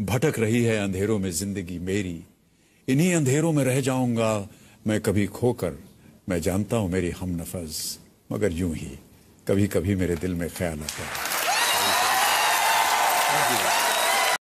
भटक रही है अंधेरों में जिंदगी मेरी इन्हीं अंधेरों में रह जाऊंगा मैं कभी खोकर मैं जानता हूं मेरी हम नफज मगर यूं ही कभी कभी मेरे दिल में ख्याल आता है